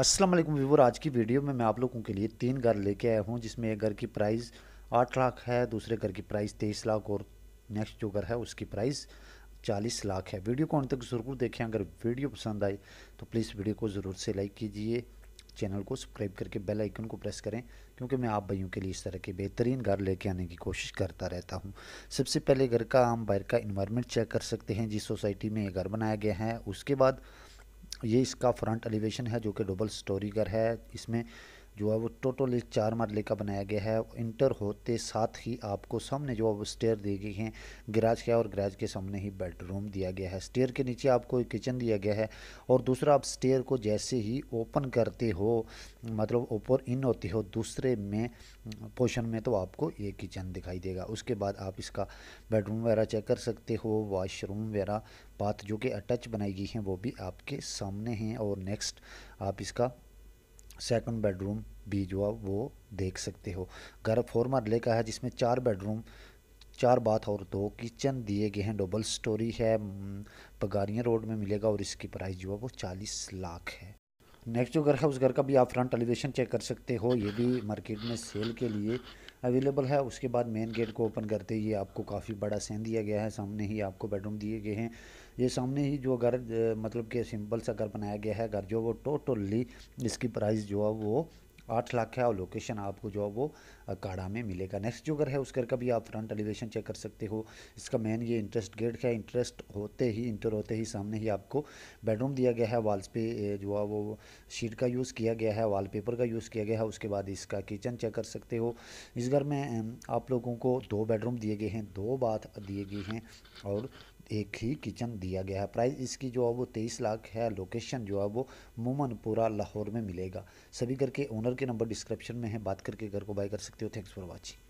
अस्सलाम वालेकुम आज की वीडियो में मैं आप लोगों के लिए तीन घर लेके आया हूँ जिसमें एक घर की प्राइस आठ लाख है दूसरे घर की प्राइस तेईस लाख और नेक्स्ट जो घर है उसकी प्राइस चालीस लाख है वीडियो को अंत तक ज़रूर देखें अगर वीडियो पसंद आए तो प्लीज़ वीडियो को ज़रूर से लाइक कीजिए चैनल को सब्सक्राइब करके बेल आइकन को प्रेस करें क्योंकि मैं आप भाइयों के लिए इस तरह के बेहतरीन घर लेके आने की कोशिश करता रहता हूँ सबसे पहले घर का आम बाहर का इन्वायरमेंट चेक कर सकते हैं जिस सोसाइटी में ये घर बनाया गया है उसके बाद ये इसका फ्रंट एलिवेशन है जो कि डबल स्टोरी घर है इसमें जो है वो टोटली चार मरले का बनाया गया है इंटर होते साथ ही आपको सामने जो है वो स्टेयर दी गई हैं गराज के और गैराज के सामने ही बेडरूम दिया गया है स्टेयर के नीचे आपको एक किचन दिया गया है और दूसरा आप स्टेयर को जैसे ही ओपन करते हो मतलब ओपन इन होते हो दूसरे में पोर्शन में तो आपको ये किचन दिखाई देगा उसके बाद आप इसका बेडरूम वगैरह चेक कर सकते हो वाशरूम वगैरह बात जो कि अटैच बनाई गई हैं वो भी आपके सामने हैं और नेक्स्ट आप इसका सेकंड बेडरूम भी जो है वो देख सकते हो घर फोर मरले का है जिसमें चार बेडरूम चार बाथ और दो किचन दिए गए हैं डबल स्टोरी है हम्म, पगारियाँ रोड में मिलेगा और इसकी प्राइस जो है वो चालीस लाख है नेक्स्ट जो घर है उस घर का भी आप फ्रंट एलिवेशन चेक कर सकते हो ये भी मार्केट में सेल के लिए अवेलेबल है उसके बाद मेन गेट को ओपन करते ही आपको काफ़ी बड़ा सेन दिया गया है सामने ही आपको बेडरूम दिए गए हैं ये सामने ही जो घर मतलब कि सिंपल सा घर बनाया गया है घर जो वो टोटली इसकी प्राइस जो है वो आठ लाख है और लोकेशन आपको जो है वो काढ़ा में मिलेगा नेक्स्ट जो घर है उस घर का भी आप फ्रंट एलिवेशन चेक कर सकते हो इसका मेन ये इंटरेस्ट गेट है इंटरेस्ट होते ही इंटर होते ही सामने ही आपको बेडरूम दिया गया है वाल्स पे जो है वो शीट का यूज़ किया गया है वॉलपेपर का यूज़ किया गया है उसके बाद इसका किचन चेक कर सकते हो इस घर में आप लोगों को दो बेडरूम दिए गए हैं दो बाथ दिए गए हैं और एक ही किचन दिया गया है प्राइस इसकी जो है वो तेईस लाख है लोकेशन जो है वो मुमनपुरा लाहौर में मिलेगा सभी घर के ओनर के नंबर डिस्क्रिप्शन में है बात करके घर को बाय कर सकते हो थैंक्स फॉर वॉचिंग